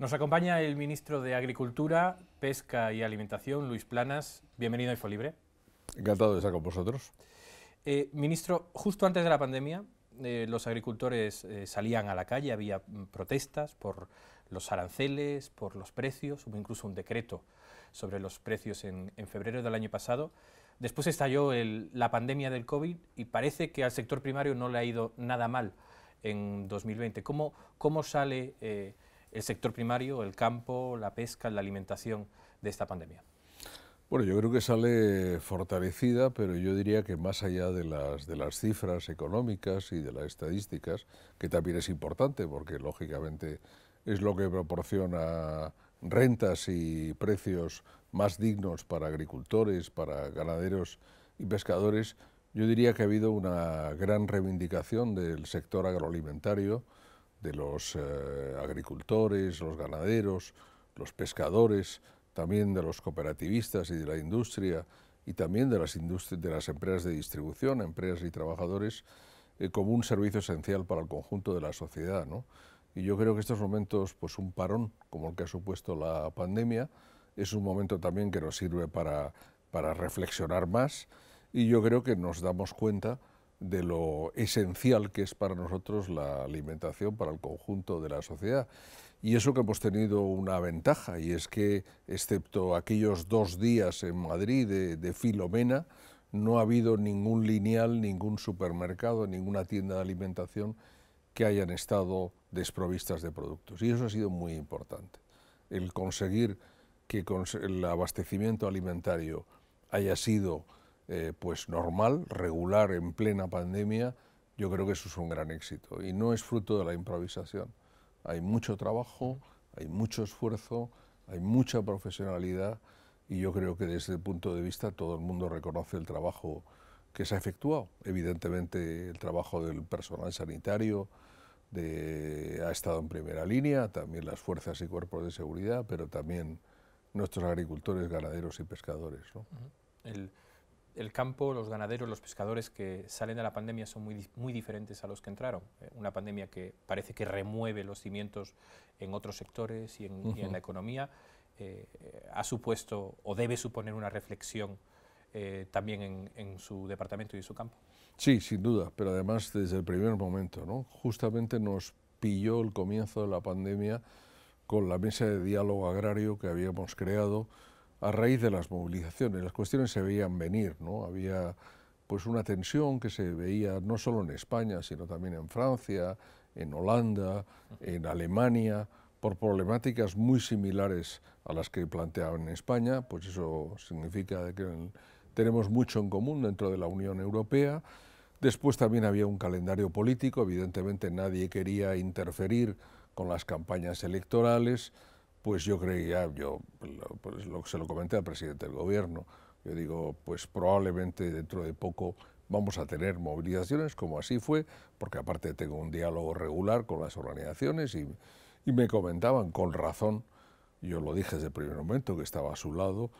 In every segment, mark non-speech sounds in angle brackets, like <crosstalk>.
Nos acompaña el ministro de Agricultura, Pesca y Alimentación, Luis Planas. Bienvenido a Encantado de estar con vosotros. Eh, ministro, justo antes de la pandemia, eh, los agricultores eh, salían a la calle, había mm, protestas por los aranceles, por los precios, hubo incluso un decreto sobre los precios en, febrero del año pasado. Después estalló la pandemia del COVID y parece que al sector primario no le ha ido nada mal en 2020. ¿Cómo, cómo sale el sector primario, el campo, la pesca, la alimentación de esta pandemia? Bueno, yo creo que sale fortalecida, pero yo diría que más allá de las, de las cifras económicas y de las estadísticas, que también es importante porque lógicamente es lo que proporciona rentas y precios más dignos para agricultores, para ganaderos y pescadores, yo diría que ha habido una gran reivindicación del sector agroalimentario de los eh, agricultores, los ganaderos, los pescadores, también de los cooperativistas y de la industria y también de las, de las empresas de distribución, empresas y trabajadores, eh, como un servicio esencial para el conjunto de la sociedad. Y yo creo que estos momentos, pues un parón, como el que ha supuesto la pandemia, es un momento también que nos sirve para, para reflexionar más y yo creo que nos damos cuenta de lo esencial que es para nosotros la alimentación, para el conjunto de la sociedad. Y eso que hemos tenido una ventaja, y es que, excepto aquellos dos días en Madrid de, Filomena, no ha habido ningún lineal, ningún supermercado, ninguna tienda de alimentación que hayan estado desprovistas de productos. Y eso ha sido muy importante. El conseguir que el abastecimiento alimentario haya sido eh, pues normal, regular, en plena pandemia, yo creo que eso es un gran éxito. Y no es fruto de la improvisación. Hay mucho trabajo, hay mucho esfuerzo, hay mucha profesionalidad y yo creo que desde el punto de vista todo el mundo reconoce el trabajo que se ha efectuado. Evidentemente el trabajo del personal sanitario ha estado en primera línea, también las fuerzas y cuerpos de seguridad, pero también nuestros agricultores, ganaderos y pescadores el campo, los ganaderos, los pescadores que salen de la pandemia son muy, muy diferentes a los que entraron. Eh, una pandemia que parece que remueve los cimientos en otros sectores y en, la economía, eh, eh, ha supuesto o debe suponer una reflexión también en, su departamento y en su campo. Sí, sin duda, pero además desde el primer momento, Justamente nos pilló el comienzo de la pandemia con la mesa de diálogo agrario que habíamos creado, a raíz de las movilizaciones. Las cuestiones se veían venir, ¿no? Había pues una tensión que se veía no solo en España, sino también en Francia, en Holanda, en Alemania, por problemáticas muy similares a las que planteaban en España, pues eso significa que tenemos mucho en común dentro de la Unión Europea. Después también había un calendario político, evidentemente nadie quería interferir con las campañas electorales, pues yo creía, yo pues se lo comenté al presidente del gobierno, yo digo, pues probablemente dentro de poco vamos a tener movilizaciones, como así fue, porque aparte tengo un diálogo regular con las organizaciones y, me comentaban con razón, yo lo dije desde el primer momento que estaba a su lado,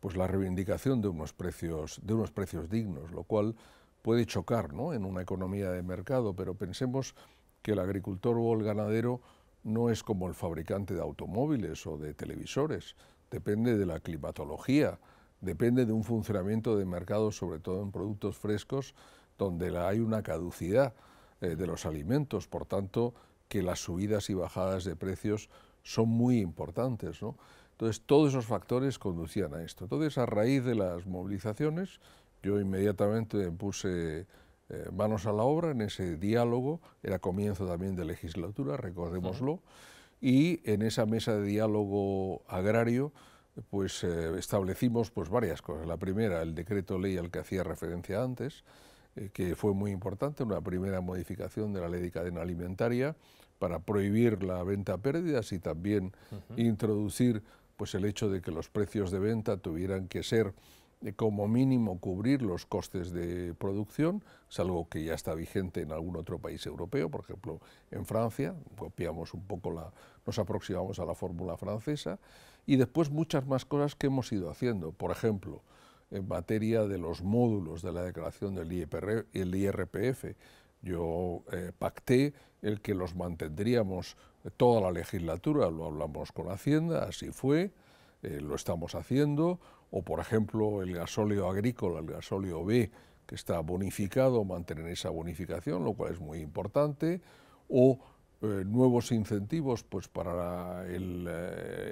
pues la reivindicación de unos precios, de unos precios dignos, lo cual puede chocar en una economía de mercado, pero pensemos que el agricultor o el ganadero no es como el fabricante de automóviles o de televisores, depende de la climatología, depende de un funcionamiento de mercado, sobre todo en productos frescos, donde hay una caducidad eh, de los alimentos, por tanto, que las subidas y bajadas de precios son muy importantes. Entonces, todos esos factores conducían a esto. Entonces, a raíz de las movilizaciones, yo inmediatamente puse eh, manos a la obra en ese diálogo, era comienzo también de legislatura, recordémoslo, y en esa mesa de diálogo agrario pues eh, establecimos pues varias cosas. La primera, el decreto ley al que hacía referencia antes, eh, que fue muy importante, una primera modificación de la ley de cadena alimentaria para prohibir la venta a pérdidas y también introducir pues el hecho de que los precios de venta tuvieran que ser como mínimo cubrir los costes de producción, es algo que ya está vigente en algún otro país europeo, por ejemplo en Francia, copiamos un poco la, nos aproximamos a la fórmula francesa, y después muchas más cosas que hemos ido haciendo, por ejemplo, en materia de los módulos de la declaración del IRPF, yo eh, pacté el que los mantendríamos toda la legislatura, lo hablamos con Hacienda, así fue, eh, lo estamos haciendo, o por ejemplo el gasóleo agrícola, el gasóleo B, que está bonificado, mantener esa bonificación, lo cual es muy importante, o eh, nuevos incentivos pues, para eh,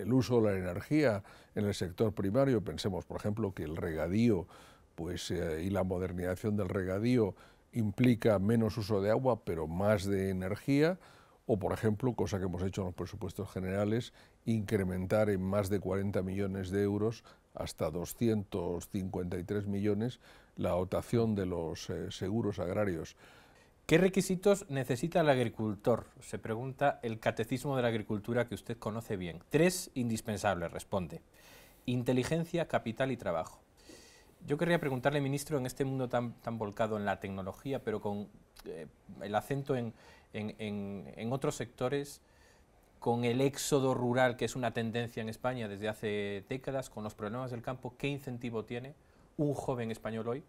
el, uso de la energía en el sector primario. Pensemos, por ejemplo, que el regadío pues, eh, y la modernización del regadío implica menos uso de agua, pero más de energía, o por ejemplo, cosa que hemos hecho en los presupuestos generales, incrementar en más de 40 millones de euros hasta 253 millones la dotación de los eh, seguros agrarios. ¿Qué requisitos necesita el agricultor? Se pregunta el Catecismo de la Agricultura que usted conoce bien. Tres indispensables, responde. Inteligencia, capital y trabajo. Yo querría preguntarle, ministro, en este mundo tan, volcado en la tecnología, pero con eh, el acento en otros sectores, con el éxodo rural, que es una tendencia en España desde hace décadas, con los problemas del campo, ¿qué incentivo tiene un joven español hoy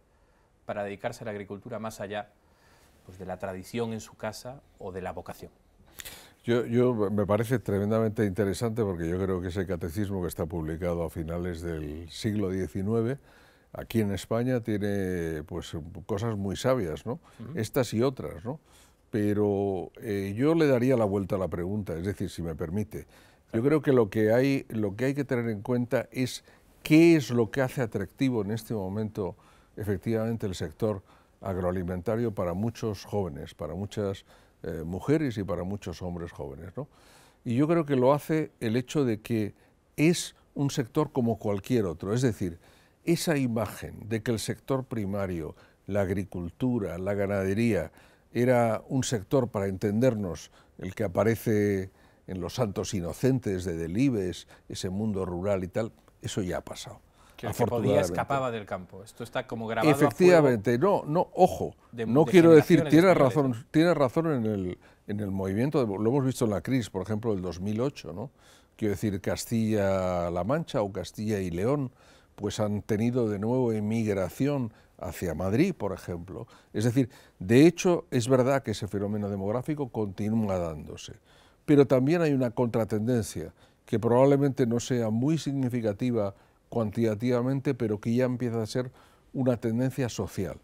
para dedicarse a la agricultura más allá pues, de la tradición en su casa o de la vocación? Yo, me parece tremendamente interesante porque yo creo que ese catecismo que está publicado a finales del siglo XIX aquí en España tiene pues cosas muy sabias, ¿no? Estas y otras, ¿no? pero eh, yo le daría la vuelta a la pregunta, es decir, si me permite. Yo creo que lo que hay, lo que, hay que tener en cuenta es qué es lo que hace atractivo en este momento efectivamente el sector agroalimentario para muchos jóvenes, para muchas eh, mujeres y para muchos hombres jóvenes. Y yo creo que lo hace el hecho de que es un sector como cualquier otro, es decir, esa imagen de que el sector primario, la agricultura, la ganadería, era un sector, para entendernos, el que aparece en Los Santos Inocentes de Delibes, ese mundo rural y tal, eso ya ha pasado. Que que podía escapaba del campo. Esto está como grabado. Efectivamente, no, no, ojo, no quiero decir, tiene razón, tiene razón en el, movimiento, lo hemos visto en la crisis, por ejemplo, del 2008, ¿no? Quiero decir, Castilla-La Mancha o Castilla y León, pues han tenido de nuevo emigración hacia Madrid, por ejemplo. Es decir, de hecho es verdad que ese fenómeno demográfico continúa dándose, pero también hay una contratendencia que probablemente no sea muy significativa cuantitativamente, pero que ya empieza a ser una tendencia social.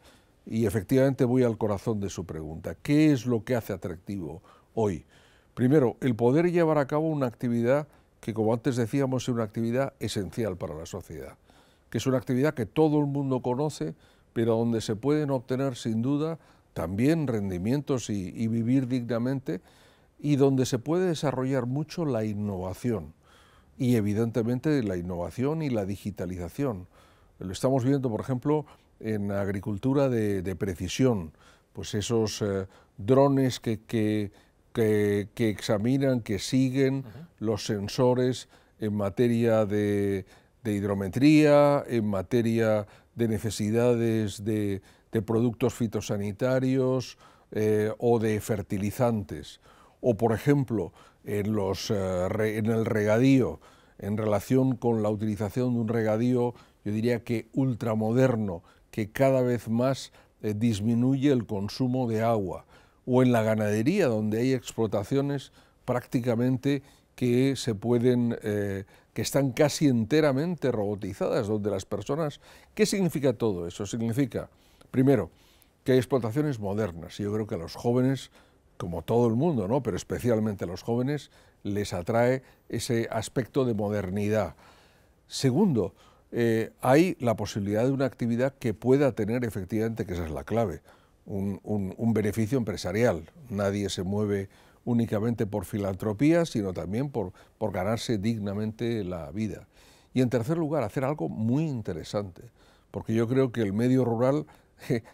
Y efectivamente voy al corazón de su pregunta. ¿Qué es lo que hace atractivo hoy? Primero, el poder llevar a cabo una actividad que, como antes decíamos, es una actividad esencial para la sociedad, que es una actividad que todo el mundo conoce, pero donde se pueden obtener sin duda también rendimientos y, vivir dignamente y donde se puede desarrollar mucho la innovación y evidentemente la innovación y la digitalización. Lo estamos viendo, por ejemplo, en agricultura de, precisión, pues esos eh, drones que, que, examinan, que siguen los sensores en materia de hidrometría, en materia de necesidades de, productos fitosanitarios eh, o de fertilizantes. O, por ejemplo, en, los, eh, en el regadío, en relación con la utilización de un regadío, yo diría que ultramoderno, que cada vez más eh, disminuye el consumo de agua. O en la ganadería, donde hay explotaciones prácticamente que se pueden, eh, que están casi enteramente robotizadas, donde las personas... ¿Qué significa todo eso? Significa, primero, que hay explotaciones modernas. Y yo creo que a los jóvenes, como todo el mundo, ¿no? pero especialmente a los jóvenes, les atrae ese aspecto de modernidad. Segundo, eh, hay la posibilidad de una actividad que pueda tener efectivamente, que esa es la clave, un, un beneficio empresarial. Nadie se mueve únicamente por filantropía, sino también por, por ganarse dignamente la vida. Y en tercer lugar, hacer algo muy interesante, porque yo creo que el medio rural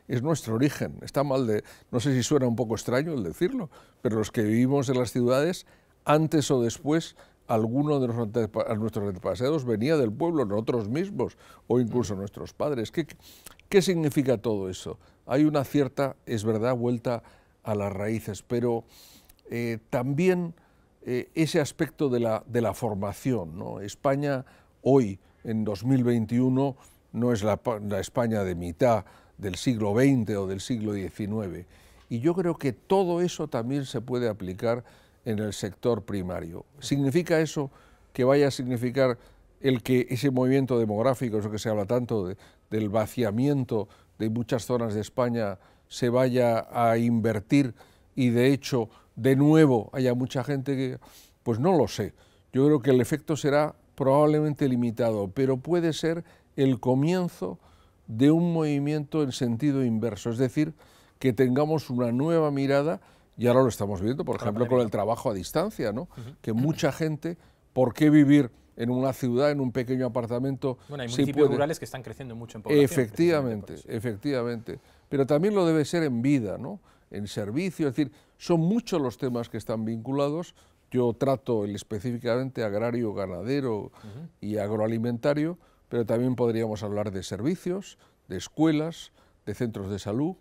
es nuestro origen. Está mal de, no sé si suena un poco extraño el decirlo, pero los que vivimos en las ciudades, antes o después, alguno de nuestros antepasados venía del pueblo, nosotros mismos o incluso mm. nuestros padres. ¿Qué, ¿Qué, significa todo eso? Hay una cierta, es verdad, vuelta a las raíces, pero eh, también eh, ese aspecto de la, de la formación. ¿no? España hoy, en 2021, no es la, España de mitad del siglo XX o del siglo XIX. Y yo creo que todo eso también se puede aplicar en el sector primario. ¿Significa eso que vaya a significar el que ese movimiento demográfico, eso que se habla tanto del vaciamiento de muchas zonas de España, se vaya a invertir y de hecho de nuevo haya mucha gente que... Pues no lo sé. Yo creo que el efecto será probablemente limitado, pero puede ser el comienzo de un movimiento en sentido inverso, es decir, que tengamos una nueva mirada, y ahora lo estamos viendo, por ejemplo, con el trabajo a distancia, ¿no? Que mucha gente, ¿por qué vivir en una ciudad, en un pequeño apartamento? Bueno, hay municipios rurales que están creciendo mucho en población. Efectivamente, efectivamente. Pero también lo debe ser en vida, ¿no? en servicio, es decir, son muchos los temas que están vinculados. Yo trato el específicamente agrario, ganadero y agroalimentario, pero también podríamos hablar de servicios, de escuelas, de centros de salud,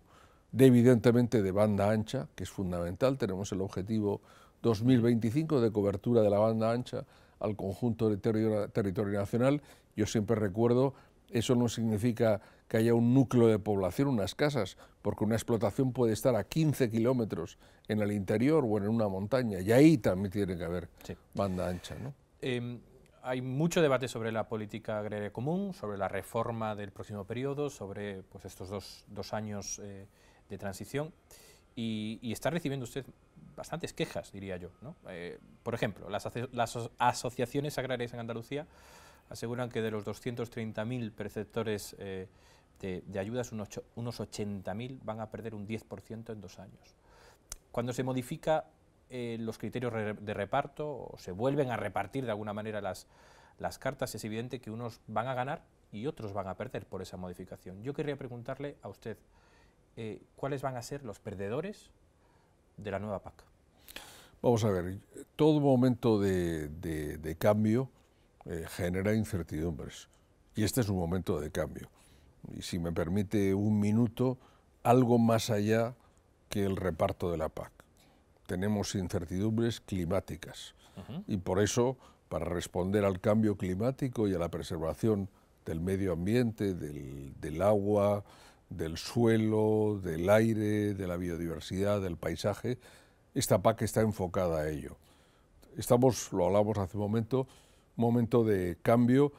de evidentemente de banda ancha, que es fundamental. Tenemos el objetivo 2025 de cobertura de la banda ancha al conjunto de territorio nacional. Yo siempre recuerdo eso no significa que haya un núcleo de población, unas casas, porque una explotación puede estar a 15 kilómetros en el interior o en una montaña, y ahí también tiene que haber banda ancha. Em, hay mucho debate sobre la política agraria común, sobre la reforma del próximo periodo, sobre pues, estos dos, años eh, de transición, y, está recibiendo usted bastantes quejas, diría yo. Eh, por ejemplo, las asociaciones agrarias en Andalucía aseguran que de los 230.000 preceptores eh, de, ayudas, unos, 80.000 van a perder un 10% en dos años. Cuando se modifica eh, los criterios de reparto o se vuelven a repartir de alguna manera las, cartas, es evidente que unos van a ganar y otros van a perder por esa modificación. Yo querría preguntarle a usted, eh, ¿cuáles van a ser los perdedores de la nueva PAC? Vamos a ver, todo momento de, de cambio eh, genera incertidumbres. Y este es un momento de cambio. Y si me permite un minuto, algo más allá que el reparto de la PAC. Tenemos incertidumbres climáticas. Y por eso, para responder al cambio climático y a la preservación del medio ambiente, del, del agua, del suelo, del aire, de la biodiversidad, del paisaje, esta PAC está enfocada a ello. Estamos, lo hablamos hace un momento, momento de cambio,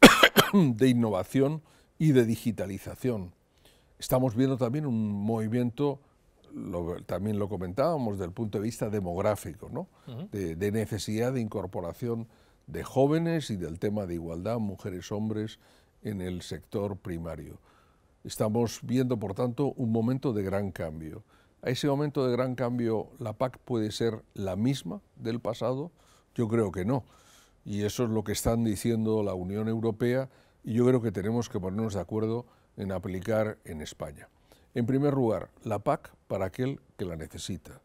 <coughs> de innovación y de digitalización. Estamos viendo también un movimiento, también lo comentábamos, del punto de vista demográfico, ¿no? de, de, necesidad de incorporación de jóvenes y del tema de igualdad, mujeres, hombres, en el sector primario. Estamos viendo, por tanto, un momento de gran cambio. A ese momento de gran cambio, ¿la PAC puede ser la misma del pasado? Yo creo que no y eso es lo que están diciendo la Unión Europea y yo creo que tenemos que ponernos de acuerdo en aplicar en España. En primer lugar, la PAC para aquel que la necesita.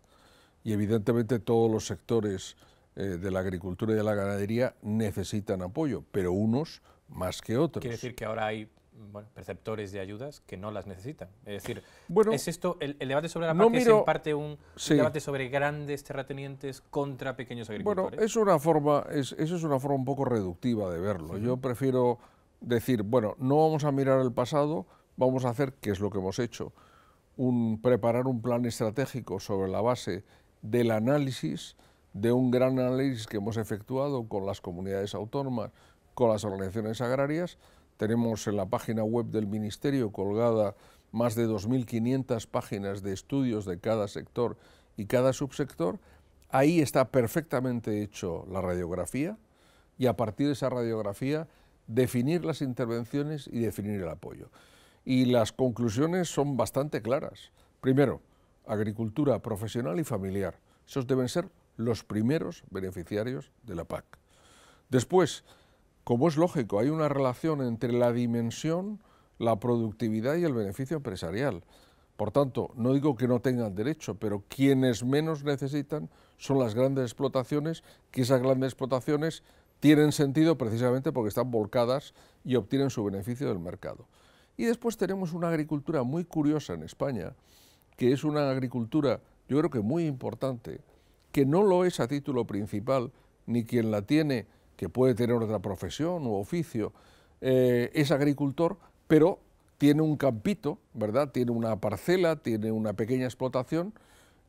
Y evidentemente todos los sectores eh, de la agricultura y de la ganadería necesitan apoyo, pero unos más que otros. Quiere decir que ahora hay bueno, perceptores de ayudas que no las necesitan. Es decir, ¿es esto el, debate sobre la PAC es en parte un, debate sobre grandes terratenientes contra pequeños agricultores? Bueno, es una forma, es, eso es una forma un poco reductiva de verlo. Yo prefiero decir, bueno, no vamos a mirar el pasado, vamos a hacer, qué es lo que hemos hecho, un, preparar un plan estratégico sobre la base del análisis, de un gran análisis que hemos efectuado con las comunidades autónomas, con las organizaciones agrarias, tenemos en la página web del Ministerio colgada más de 2.500 páginas de estudios de cada sector y cada subsector. Ahí está perfectamente hecho la radiografía y a partir de esa radiografía definir las intervenciones y definir el apoyo. Y las conclusiones son bastante claras. Primero, agricultura profesional y familiar. Esos deben ser los primeros beneficiarios de la PAC. Después, como es lógico, hay una relación entre la dimensión, la productividad y el beneficio empresarial. Por tanto, no digo que no tengan derecho, pero quienes menos necesitan son las grandes explotaciones, que esas grandes explotaciones tienen sentido precisamente porque están volcadas y obtienen su beneficio del mercado. Y después tenemos una agricultura muy curiosa en España, que es una agricultura, yo creo que muy importante, que no lo es a título principal, ni quien la tiene que puede tener otra profesión u oficio, eh, es agricultor, pero tiene un campito, ¿verdad? Tiene una parcela, tiene una pequeña explotación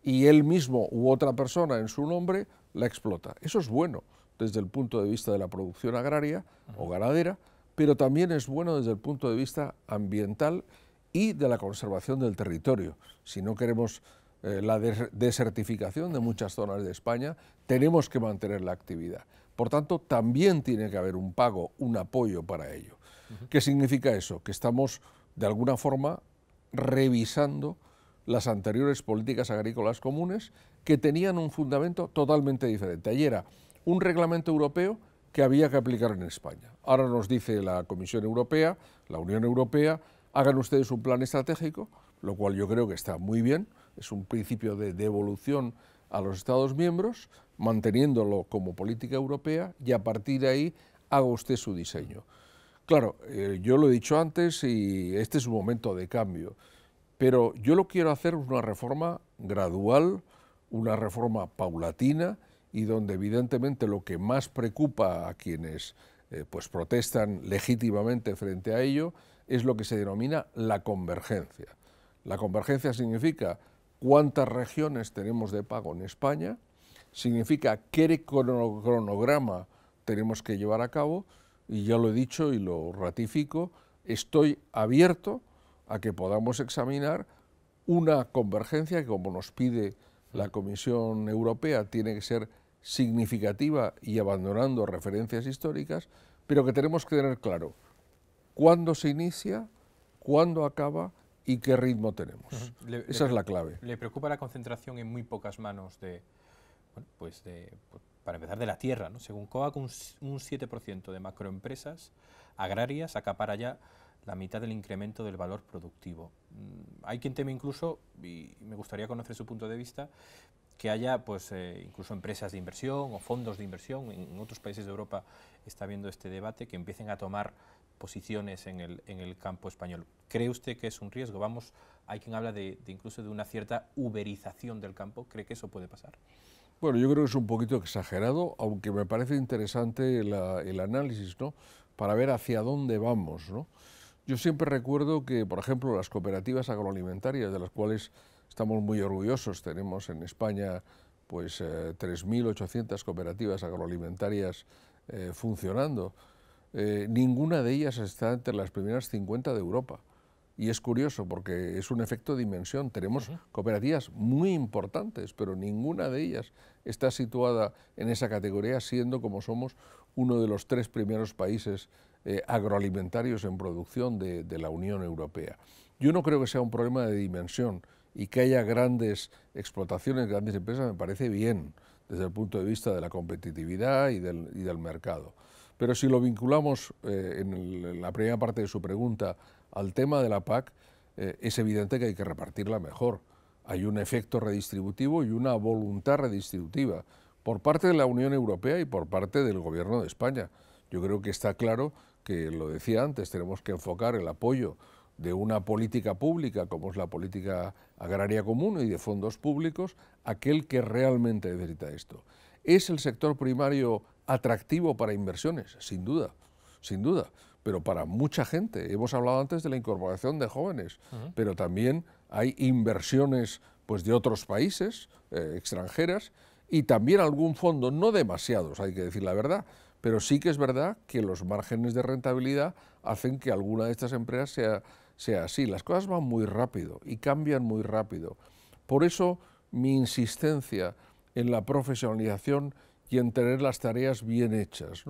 y él mismo u otra persona en su nombre la explota. Eso es bueno desde el punto de vista de la producción agraria o ganadera, pero también es bueno desde el punto de vista ambiental y de la conservación del territorio. Si no queremos eh, la desertificación de muchas zonas de España, tenemos que mantener la actividad. Por tanto, también tiene que haber un pago, un apoyo para ello. ¿Qué significa eso? Que estamos, de alguna forma, revisando las anteriores políticas agrícolas comunes que tenían un fundamento totalmente diferente. Ayer era un reglamento europeo que había que aplicar en España. Ahora nos dice la Comisión Europea, la Unión Europea, hagan ustedes un plan estratégico, lo cual yo creo que está muy bien, es un principio de devolución a los Estados miembros, manteniéndolo como política europea y a partir de ahí haga usted su diseño. Claro, eh, yo lo he dicho antes y este es un momento de cambio, pero yo lo quiero hacer una reforma gradual, una reforma paulatina y donde evidentemente lo que más preocupa a quienes eh, pues protestan legítimamente frente a ello es lo que se denomina la convergencia. La convergencia significa cuántas regiones tenemos de pago en España, significa qué cronograma tenemos que llevar a cabo y ya lo he dicho y lo ratifico, estoy abierto a que podamos examinar una convergencia que como nos pide la Comisión Europea tiene que ser significativa y abandonando referencias históricas, pero que tenemos que tener claro cuándo se inicia, cuándo acaba y qué ritmo tenemos. Esa es la clave. ¿Le preocupa la concentración en muy pocas manos de, pues de, pues, para empezar, de la tierra? ¿no? Según COAC, un, 7% de macroempresas agrarias acapara ya la mitad del incremento del valor productivo. Mm, hay quien teme incluso, y me gustaría conocer su punto de vista, que haya pues eh, incluso empresas de inversión o fondos de inversión, en, otros países de Europa está habiendo este debate, que empiecen a tomar posiciones en el, en el campo español. ¿Cree usted que es un riesgo? Vamos, hay quien habla de, incluso de una cierta uberización del campo. ¿Cree que eso puede pasar? Bueno, yo creo que es un poquito exagerado, aunque me parece interesante el análisis, ¿no? Para ver hacia dónde vamos, ¿no? Yo siempre recuerdo que, por ejemplo, las cooperativas agroalimentarias, de las cuales estamos muy orgullosos, tenemos en España pues 3.800 eh, cooperativas agroalimentarias eh, funcionando, eh, ninguna de ellas está entre las primeras 50 de Europa. Y es curioso porque es un efecto de dimensión. Tenemos cooperativas muy importantes, pero ninguna de ellas está situada en esa categoría, siendo como somos uno de los tres primeros países eh, agroalimentarios en producción de, la Unión Europea. Yo no creo que sea un problema de dimensión y que haya grandes explotaciones, grandes empresas, me parece bien desde el punto de vista de la competitividad y del mercado. Pero si lo vinculamos eh, en, la primera parte de su pregunta al tema de la PAC, eh, es evidente que hay que repartirla mejor. Hay un efecto redistributivo y una voluntad redistributiva por parte de la Unión Europea y por parte del Gobierno de España. Yo creo que está claro que, lo decía antes, tenemos que enfocar el apoyo de una política pública como es la política agraria común y de fondos públicos, aquel que realmente necesita esto. ¿Es el sector primario atractivo para inversiones, sin duda, sin duda, pero para mucha gente. Hemos hablado antes de la incorporación de jóvenes, pero también hay inversiones pues, de otros países, eh, extranjeras, y también algún fondo, no demasiados, hay que decir la verdad, pero sí que es verdad que los márgenes de rentabilidad hacen que alguna de estas empresas sea, sea así. Las cosas van muy rápido y cambian muy rápido. Por eso mi insistencia en la profesionalización y en tener las tareas bien hechas,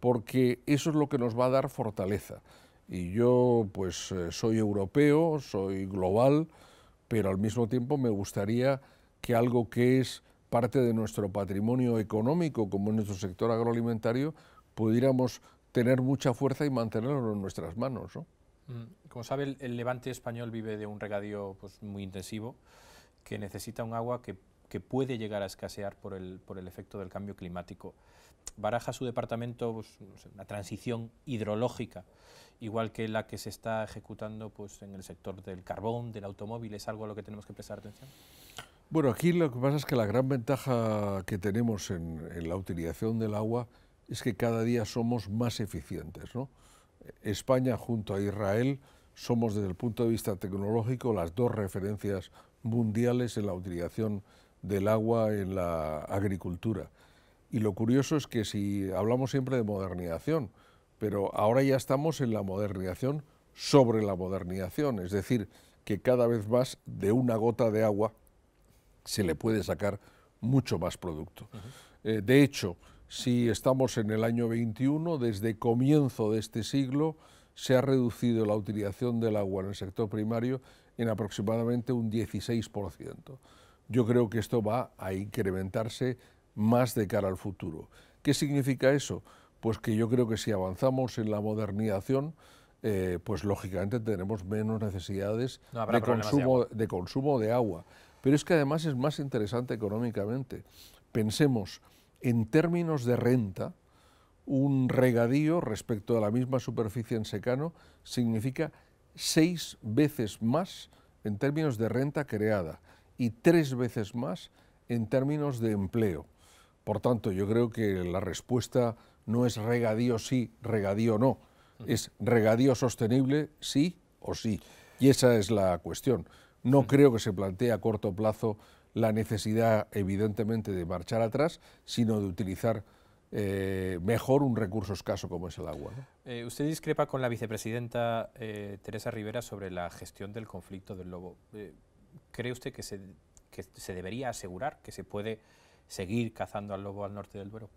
Porque eso es lo que nos va a dar fortaleza. Y yo, pues, eh, soy europeo, soy global, pero al mismo tiempo me gustaría que algo que es parte de nuestro patrimonio económico, como es nuestro sector agroalimentario, pudiéramos tener mucha fuerza y mantenerlo en nuestras manos, mm, Como sabe, el, levante español vive de un regadío pues, muy intensivo que necesita un agua que que puede llegar a escasear por el, por el efecto del cambio climático. Baraja su departamento pues, una transición hidrológica, igual que la que se está ejecutando pues, en el sector del carbón, del automóvil, es algo a lo que tenemos que prestar atención. Bueno, aquí lo que pasa es que la gran ventaja que tenemos en, en la utilización del agua es que cada día somos más eficientes. ¿no? España junto a Israel somos desde el punto de vista tecnológico las dos referencias mundiales en la utilización del agua en la agricultura. Y lo curioso es que si hablamos siempre de modernización, pero ahora ya estamos en la modernización sobre la modernización, es decir, que cada vez más de una gota de agua se le puede sacar mucho más producto. Eh, de hecho, si estamos en el año 21, desde comienzo de este siglo se ha reducido la utilización del agua en el sector primario en aproximadamente un 16%. Yo creo que esto va a incrementarse más de cara al futuro. ¿Qué significa eso? Pues que yo creo que si avanzamos en la modernización, eh, pues lógicamente tenemos menos necesidades de consumo de agua. Pero es que además es más interesante económicamente. Pensemos en términos de renta, un regadío respecto a la misma superficie en secano significa seis veces más en términos de renta creada y tres veces más en términos de empleo. Por tanto, yo creo que la respuesta no es regadío sí, regadío no, es regadío sostenible sí o sí. Y esa es la cuestión. No creo que se plantee a corto plazo la necesidad, evidentemente, de marchar atrás, sino de utilizar eh, mejor un recurso escaso como es el agua. Eh, usted discrepa con la vicepresidenta eh, Teresa Rivera sobre la gestión del conflicto del lobo cree usted que se, debería asegurar que se puede seguir cazando al lobo al norte del Duero?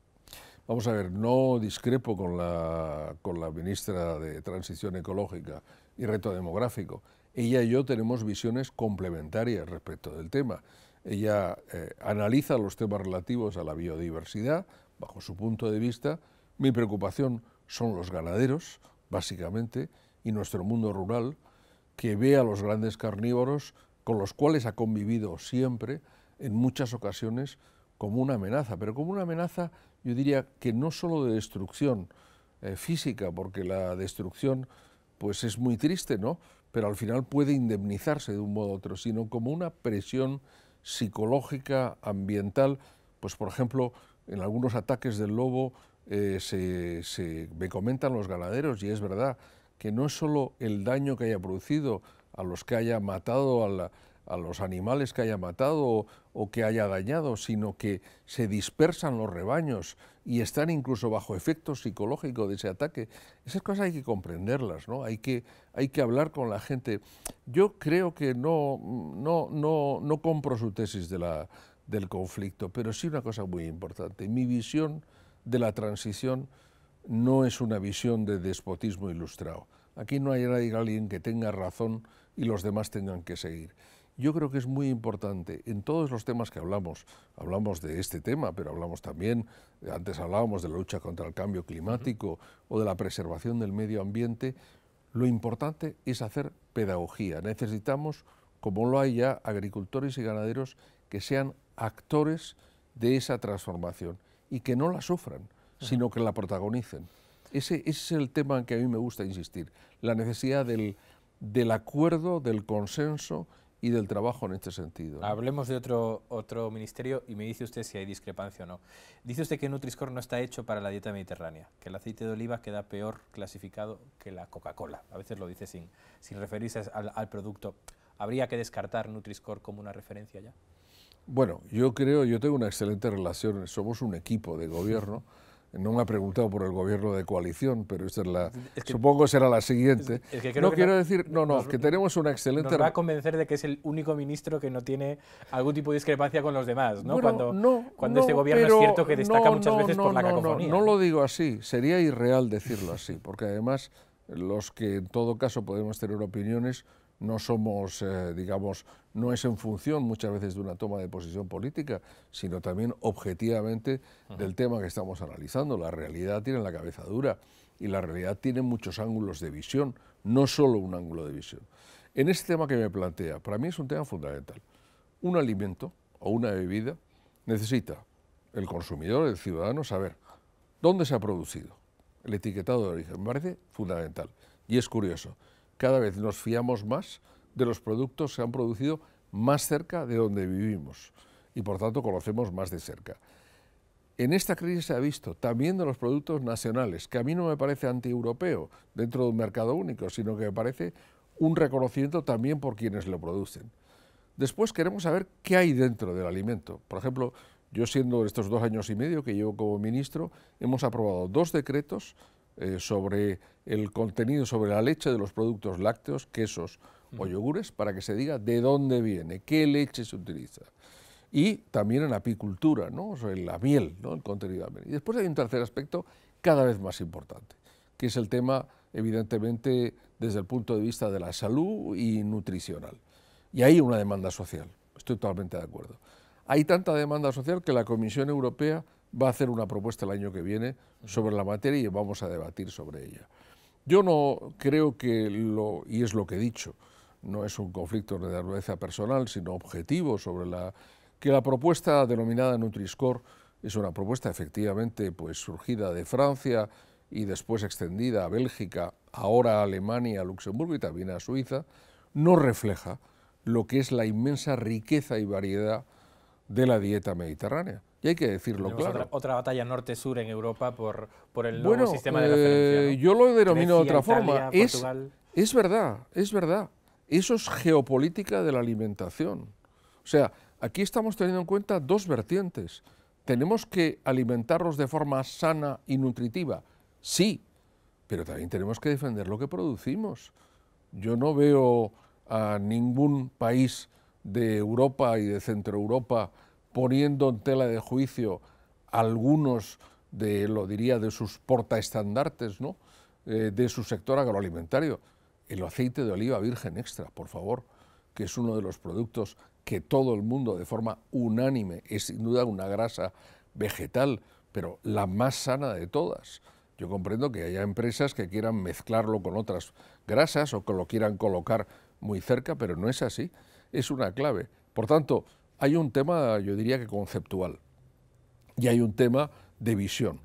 Vamos a ver, no discrepo con la, ministra de Transición Ecológica y Reto Demográfico. Ella y yo tenemos visiones complementarias respecto del tema. Ella eh, analiza los temas relativos a la biodiversidad bajo su punto de vista. Mi preocupación son los ganaderos, básicamente, y nuestro mundo rural, que ve a los grandes carnívoros con los cuales ha convivido siempre en muchas ocasiones como una amenaza, pero como una amenaza yo diría que no solo de destrucción eh, física, porque la destrucción pues es muy triste, ¿no? Pero al final puede indemnizarse de un modo u otro, sino como una presión psicológica, ambiental, pues por ejemplo, en algunos ataques del lobo eh, se, me comentan los ganaderos, y es verdad, que no es solo el daño que haya producido, a los que haya matado, a, los animales que haya matado o, que haya dañado, sino que se dispersan los rebaños y están incluso bajo efecto psicológico de ese ataque. Esas cosas hay que comprenderlas, ¿no? Hay que, hay que hablar con la gente. Yo creo que no, no, no, no compro su tesis de la, del conflicto, pero sí una cosa muy importante. Mi visión de la transición no es una visión de despotismo ilustrado. Aquí no hay nadie, alguien que tenga razón y los demás tengan que seguir. Yo creo que es muy importante en todos los temas que hablamos, hablamos de este tema, pero hablamos también, antes hablábamos de la lucha contra el cambio climático o de la preservación del medio ambiente, lo importante es hacer pedagogía. Necesitamos, como lo hay ya, agricultores y ganaderos que sean actores de esa transformación y que no la sufran, sino que la protagonicen. Ese, es el tema en que a mí me gusta insistir, la necesidad del del acuerdo, del consenso y del trabajo en este sentido. Hablemos de otro, ministerio y me dice usted si hay discrepancia o no. Dice usted que Nutriscore no está hecho para la dieta mediterránea, que el aceite de oliva queda peor clasificado que la Coca-Cola. A veces lo dice sin, sin referirse al, producto. ¿Habría que descartar Nutriscore como una referencia ya? Bueno, yo creo, yo tengo una excelente relación, somos un equipo de gobierno. <laughs> No me ha preguntado por el gobierno de coalición, pero esta es la, que, supongo será la siguiente. no quiero decir, no, no, que tenemos una excelente. Nos va a convencer de que es el único ministro que no tiene algún tipo de discrepancia con los demás, ¿no? cuando cuando este gobierno es cierto que destaca muchas veces por la cacofonía. no lo digo así, sería irreal decirlo así, porque además los que en todo caso podemos tener opiniones no somos, eh, digamos, no es en función muchas veces de una toma de posición política, sino también objetivamente del tema que estamos analizando. La realidad tiene la cabeza dura y la realidad tiene muchos ángulos de visión, no solo un ángulo de visión. En este tema que me plantea, para mí es un tema fundamental. Un alimento o una bebida necesita el consumidor, el ciudadano, saber dónde se ha producido el etiquetado de origen. Me parece fundamental y es curioso cada vez nos fiamos más de los productos que se han producido más cerca de donde vivimos y por tanto conocemos más de cerca. En esta crisis se ha visto también de los productos nacionales, que a mí no me parece antieuropeo dentro de un mercado único, sino que me parece un reconocimiento también por quienes lo producen. Después queremos saber qué hay dentro del alimento. Por ejemplo, yo siendo estos dos años y medio que llevo como ministro, hemos aprobado dos decretos eh, sobre el contenido, sobre la leche de los productos lácteos, quesos o yogures, para que se diga de dónde viene, qué leche se utiliza. Y también en apicultura, ¿no? en la miel, ¿no? el contenido de la miel. Y después hay un tercer aspecto cada vez más importante, que es el tema, evidentemente, desde el punto de vista de la salud y nutricional. Y hay una demanda social, estoy totalmente de acuerdo. Hay tanta demanda social que la Comisión Europea va a hacer una propuesta el año que viene sobre la materia y vamos a debatir sobre ella. Yo no creo que, lo, y es lo que he dicho, no es un conflicto de naturaleza personal, sino objetivo sobre la que la propuesta denominada Nutriscore es una propuesta efectivamente pues surgida de Francia y después extendida a Bélgica, ahora a Alemania, a Luxemburgo y también a Suiza, no refleja lo que es la inmensa riqueza y variedad de la dieta mediterránea. Y hay que decirlo claro. Otra, otra batalla norte-sur en Europa por, por el nuevo sistema de referencia. Eh, yo lo denomino de otra forma. Es, es verdad, es verdad. Eso es geopolítica de la alimentación. O sea, aquí estamos teniendo en cuenta dos vertientes. Tenemos que alimentarnos de forma sana y nutritiva, sí, pero también tenemos que defender lo que producimos. Yo no veo a ningún país de Europa y de Centro Europa poniendo en tela de juicio algunos de, lo diría, de sus portaestandartes, ¿no? Eh, de su sector agroalimentario. El aceite de oliva virgen extra, por favor, que es uno de los productos que todo el mundo de forma unánime es sin duda una grasa vegetal, pero la más sana de todas. Yo comprendo que haya empresas que quieran mezclarlo con otras grasas o que lo quieran colocar muy cerca, pero no es así es una clave. Por tanto, hay un tema, yo diría que conceptual, y hay un tema de visión.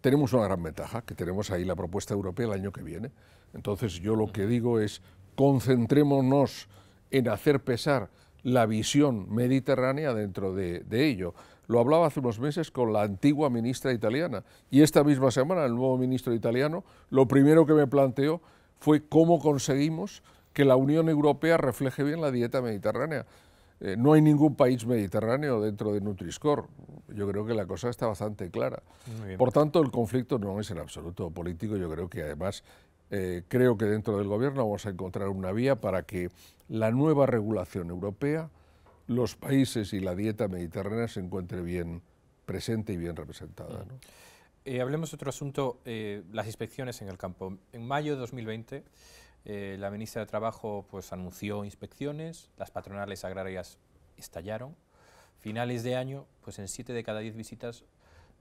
Tenemos una gran ventaja, que tenemos ahí la propuesta europea el año que viene. Entonces yo lo que digo es, concentrémonos en hacer pesar la visión mediterránea dentro de, de ello. Lo hablaba hace unos meses con la antigua ministra italiana y esta misma semana el nuevo ministro italiano lo primero que me planteó fue cómo conseguimos que la Unión Europea refleje bien la dieta mediterránea. Eh, no hay ningún país mediterráneo dentro de Nutriscore. Yo creo que la cosa está bastante clara. Por tanto, el conflicto no es en absoluto político. Yo creo que además, eh, creo que dentro del gobierno vamos a encontrar una vía para que la nueva regulación europea, los países y la dieta mediterránea se encuentre bien presente y bien representada. Mm. ¿no? Eh, hablemos otro asunto, eh, las inspecciones en el campo. En mayo de 2020 eh, la ministra de Trabajo pues, anunció inspecciones, las patronales agrarias estallaron. Finales de año, pues en 7 de cada 10 visitas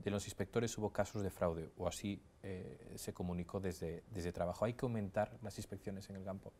de los inspectores hubo casos de fraude, o así eh, se comunicó desde, desde trabajo. Hay que aumentar las inspecciones en el campo.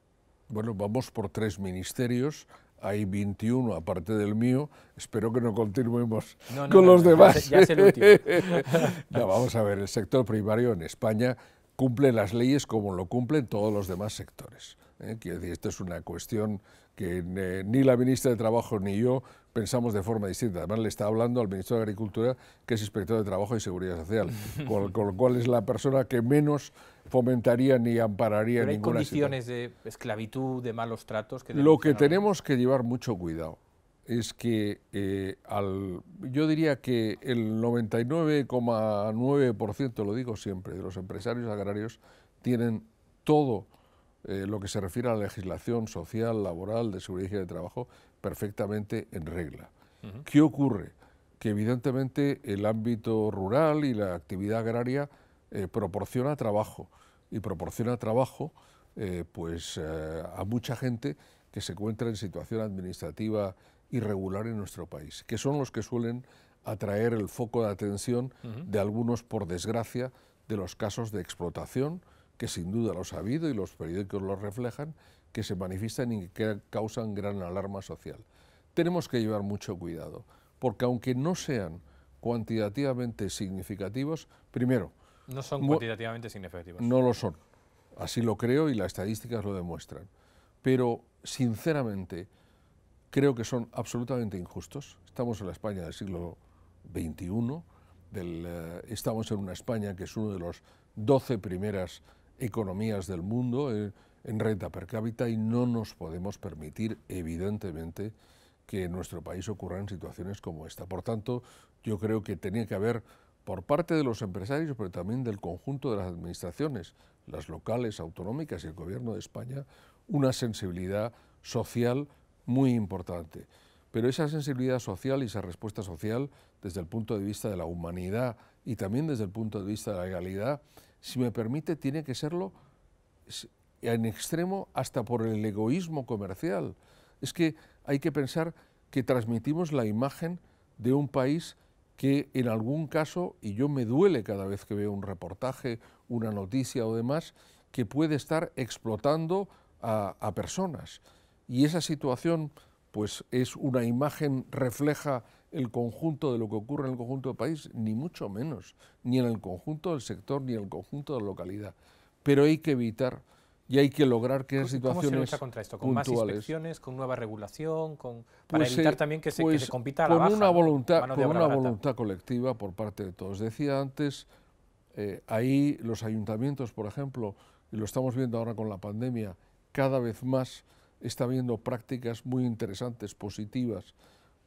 Bueno, vamos por tres ministerios, hay 21 aparte del mío, espero que no continuemos con los demás. ya es el último. <laughs> vamos a ver, el sector primario en España cumple las leyes como lo cumplen todos los demás sectores. ¿eh? Quiero decir, esto es una cuestión que eh, ni la ministra de Trabajo ni yo pensamos de forma distinta. Además, le está hablando al ministro de Agricultura, que es inspector de Trabajo y Seguridad Social, <laughs> con, lo cual es la persona que menos fomentaría ni ampararía Pero hay condiciones de esclavitud, de malos tratos? Que lo que tenemos que llevar mucho cuidado es que eh, al, yo diría que el 99,9%, lo digo siempre, de los empresarios agrarios tienen todo eh, lo que se refiere a la legislación social, laboral, de seguridad y de trabajo perfectamente en regla. ¿Qué ocurre? Que evidentemente el ámbito rural y la actividad agraria eh, proporciona trabajo y proporciona trabajo pues a mucha gente que se encuentra en situación administrativa irregular en nuestro país, que son los que suelen atraer el foco de atención de algunos, por desgracia, de los casos de explotación, que sin duda los ha habido y los periódicos los reflejan, que se manifiestan y que causan gran alarma social. Tenemos que llevar mucho cuidado, porque aunque no sean cuantitativamente significativos, primero... No son cuantitativamente significativos. No lo son. Así lo creo y las estadísticas lo demuestran. Pero, sinceramente, creo que son absolutamente injustos. Estamos en la España del siglo XXI, eh, estamos en una España que es una de las 12 primeras economías del mundo eh, en renta per cápita y no nos podemos permitir, evidentemente, que en nuestro país ocurran situaciones como esta. Por tanto, yo creo que tenía que haber, por parte de los empresarios, pero también del conjunto de las administraciones, las locales, autonómicas y el Gobierno de España, una sensibilidad social muy importante. Pero esa sensibilidad social y esa respuesta social, desde el punto de vista de la humanidad y también desde el punto de vista de la legalidad, si me permite, tiene que serlo en extremo hasta por el egoísmo comercial. Es que hay que pensar que transmitimos la imagen de un país que en algún caso, y yo me duele cada vez que veo un reportaje, una noticia o demás, que puede estar explotando a, personas y esa situación pues es una imagen, refleja el conjunto de lo que ocurre en el conjunto del país, ni mucho menos, ni en el conjunto del sector, ni en el conjunto de la localidad. Pero hay que evitar y hay que lograr que esa situaciones ¿Cómo se lucha contra esto? ¿Con más inspecciones, con nueva regulación, con, para pues, evitar eh, también que pues, se, compita a la con Una voluntad, con una voluntad colectiva por parte de todos. Decía antes, eh, ahí los ayuntamientos, por ejemplo, y lo estamos viendo ahora con la pandemia, cada vez más está viendo prácticas muy interesantes, positivas,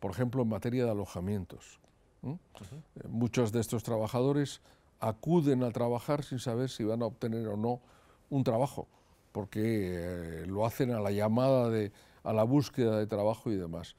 por ejemplo, en materia de alojamientos. Eh, muchos de estos trabajadores acuden a trabajar sin saber si van a obtener o no un trabajo, porque eh, lo hacen a la llamada, de, a la búsqueda de trabajo y demás.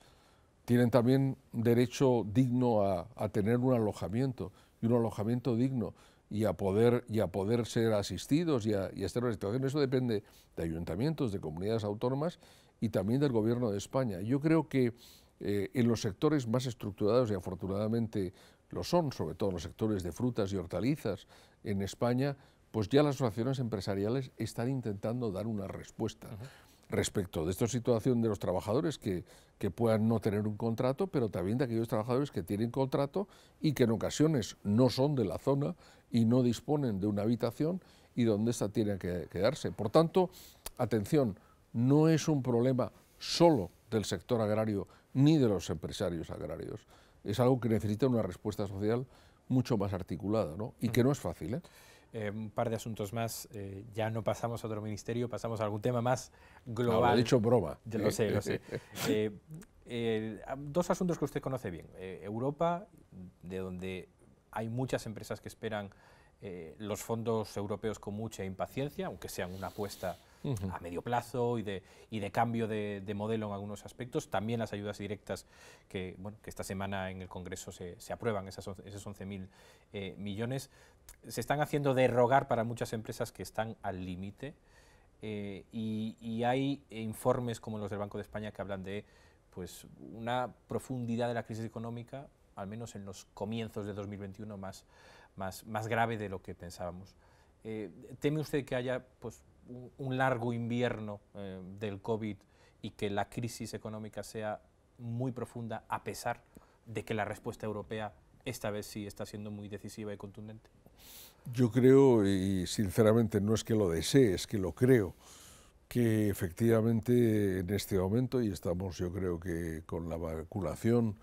Tienen también derecho digno a, a tener un alojamiento y un alojamiento digno y a poder, y a poder ser asistidos y a, estar en la situación. Eso depende de ayuntamientos, de comunidades autónomas y también del gobierno de España. Yo creo que eh, en los sectores más estructurados, y afortunadamente lo son, sobre todo en los sectores de frutas y hortalizas en España, pues ya las asociaciones empresariales están intentando dar una respuesta. respecto de esta situación de los trabajadores que, que, puedan no tener un contrato, pero también de aquellos trabajadores que tienen contrato y que en ocasiones no son de la zona y no disponen de una habitación y donde ésta tiene que quedarse. Por tanto, atención, no es un problema solo del sector agrario ni de los empresarios agrarios. Es algo que necesita una respuesta social mucho más articulada ¿no? y que no es fácil. ¿eh? Eh, un par de asuntos más, eh, ya no pasamos a otro ministerio, pasamos a algún tema más global. he dicho broma. lo sé, lo sé. <laughs> dos asuntos que usted conoce bien. Europa, de donde hay muchas empresas que esperan eh, los fondos europeos con mucha impaciencia, aunque sean una apuesta a medio plazo y de, de cambio de, modelo en algunos aspectos. También las ayudas directas que, esta semana en el Congreso se, aprueban, esas, esos 11.000 eh, millones, se están haciendo derrogar para muchas empresas que están al límite. Eh, y, hay informes como los del Banco de España que hablan de pues, una profundidad de la crisis económica al menos en los comienzos de 2021, más, más, más grave de lo que pensábamos. Eh, ¿Teme usted que haya pues, un, largo invierno eh, del COVID y que la crisis económica sea muy profunda a pesar de que la respuesta europea esta vez sí está siendo muy decisiva y contundente? Yo creo, y sinceramente no es que lo desee, es que lo creo, que efectivamente en este momento, y estamos yo creo que con la vacunación,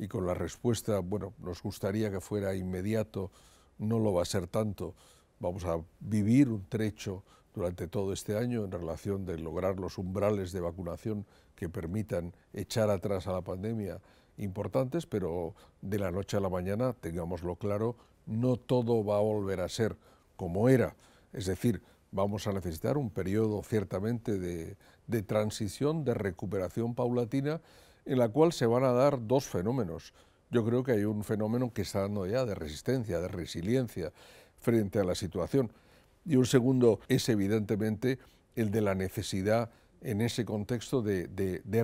y con la respuesta, bueno, nos gustaría que fuera inmediato, no lo va a ser tanto. Vamos a vivir un trecho durante todo este año en relación de lograr los umbrales de vacunación que permitan echar atrás a la pandemia importantes, pero de la noche a la mañana, tengámoslo claro, no todo va a volver a ser como era. Es decir, vamos a necesitar un periodo ciertamente de, de transición, de recuperación paulatina en la cual se van a dar dos fenómenos. Yo creo que hay un fenómeno que está dando ya de resistencia, de resiliencia frente a la situación. Y un segundo es evidentemente el de la necesidad en ese contexto de,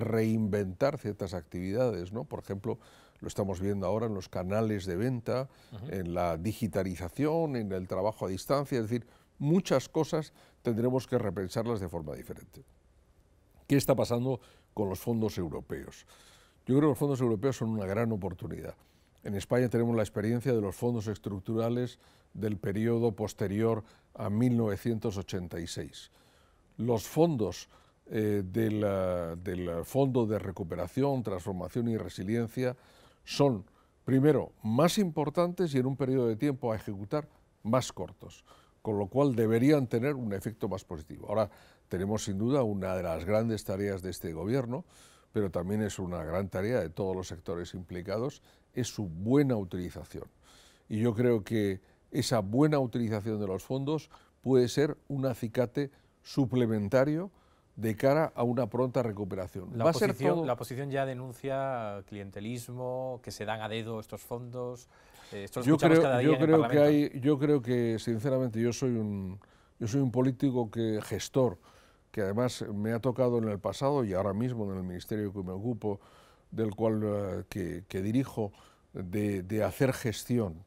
reinventar ciertas actividades. ¿no? Por ejemplo, lo estamos viendo ahora en los canales de venta, en la digitalización, en el trabajo a distancia, es decir, muchas cosas tendremos que repensarlas de forma diferente. ¿Qué está pasando con los fondos europeos. Yo creo que los fondos europeos son una gran oportunidad. En España tenemos la experiencia de los fondos estructurales del periodo posterior a 1986. Los fondos eh, del, del Fondo de Recuperación, Transformación y Resiliencia son, primero, más importantes y en un periodo de tiempo a ejecutar más cortos, con lo cual deberían tener un efecto más positivo. Ahora, tenemos sin duda una de las grandes tareas de este gobierno, pero también es una gran tarea de todos los sectores implicados, es su buena utilización. Y yo creo que esa buena utilización de los fondos puede ser un acicate suplementario de cara a una pronta recuperación. La, oposición, la ya denuncia clientelismo, que se dan a dedo estos fondos. Eh, yo creo, yo que hay, yo creo que sinceramente yo soy un, yo soy un político que gestor que además me ha tocado en el pasado y ahora mismo en el ministerio que me ocupo, del cual eh, que, dirijo, de, hacer gestión.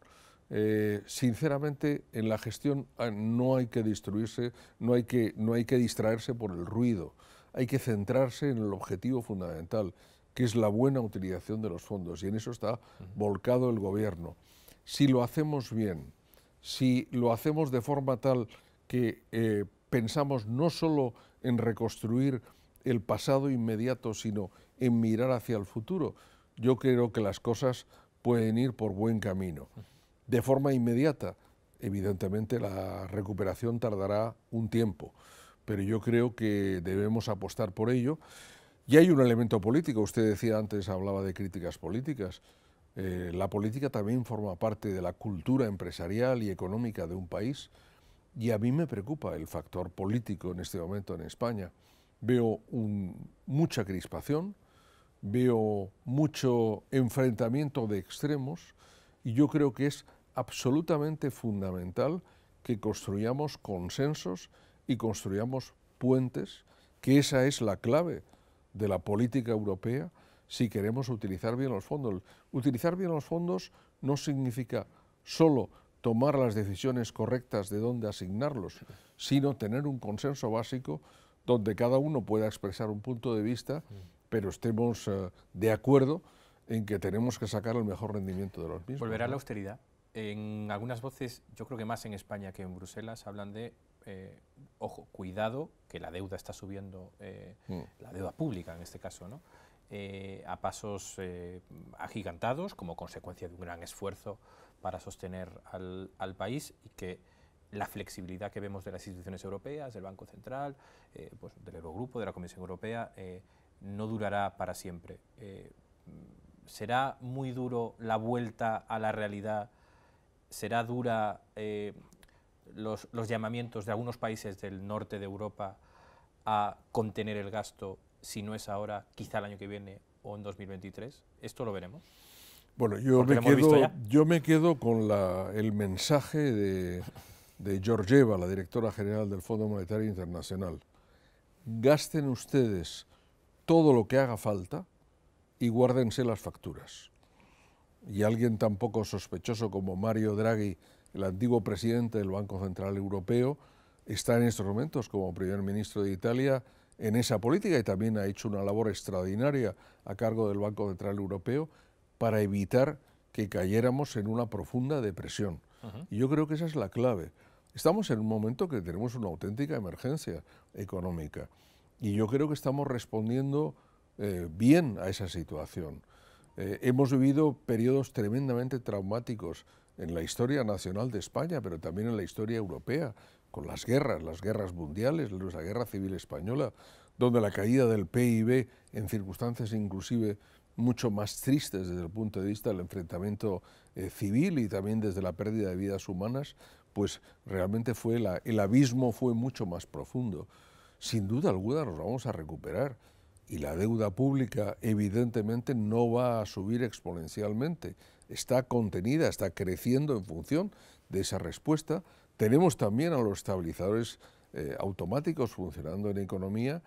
Eh, sinceramente, en la gestión ah, no hay que destruirse no hay que, no hay que distraerse por el ruido, hay que centrarse en el objetivo fundamental, que es la buena utilización de los fondos, y en eso está volcado el Gobierno. Si lo hacemos bien, si lo hacemos de forma tal que eh, pensamos no solo en reconstruir el pasado inmediato, sino en mirar hacia el futuro, yo creo que las cosas pueden ir por buen camino. De forma inmediata, evidentemente la recuperación tardará un tiempo, pero yo creo que debemos apostar por ello. Y hay un elemento político, usted decía antes, hablaba de críticas políticas. Eh, la política también forma parte de la cultura empresarial y económica de un país. Y a mí me preocupa el factor político en este momento en España. Veo mucha crispación, veo mucho enfrentamiento de extremos y yo creo que es absolutamente fundamental que construyamos consensos y construyamos puentes, que esa es la clave de la política europea si queremos utilizar bien los fondos. Utilizar bien los fondos no significa solo tomar las decisiones correctas de dónde asignarlos, sino tener un consenso básico donde cada uno pueda expresar un punto de vista, pero estemos eh, de acuerdo en que tenemos que sacar el mejor rendimiento de los mismos. Volverá a la austeridad. En algunas voces, yo creo que más en España que en Bruselas, hablan de, eh, ojo, cuidado, que la deuda está subiendo, eh, mm. la deuda pública en este caso, ¿no? Eh, a pasos eh, agigantados como consecuencia de un gran esfuerzo para sostener al, país y que la flexibilidad que vemos de las instituciones europeas, del Banco Central, eh, pues del Eurogrupo, de la Comisión Europea, no durará para siempre. será muy duro la vuelta a la realidad, será dura los llamamientos de algunos países del norte de Europa a contener el gasto si no es ahora, quizá el año que viene o en 2023? ¿Esto lo veremos? Bueno, yo, me quedo, con el mensaje de, de Georgieva, la directora general del Fondo Monetario Internacional. Gasten ustedes todo lo que haga falta y guárdense las facturas. Y alguien tan poco sospechoso como Mario Draghi, el antiguo presidente del Banco Central Europeo, está en estos momentos como primer ministro de Italia en esa política y también ha hecho una labor extraordinaria a cargo del Banco Central Europeo para evitar que cayéramos en una profunda depresión. Y yo creo que esa es la clave. Estamos en un momento que tenemos una auténtica emergencia económica y yo creo que estamos respondiendo eh, bien a esa situación. Eh, hemos vivido periodos tremendamente traumáticos en la historia nacional de España, pero también en la historia europea, con las guerras, las guerras mundiales, la guerra civil española, donde la caída del PIB en circunstancias inclusive mucho más tristes desde el punto de vista del enfrentamiento eh, civil y también desde la pérdida de vidas humanas, pues realmente fue el abismo fue mucho más profundo. Sin duda alguna nos vamos a recuperar y la deuda pública evidentemente no va a subir exponencialmente, está contenida, está creciendo en función de esa respuesta tenemos también a los estabilizadores eh, automáticos funcionando en economía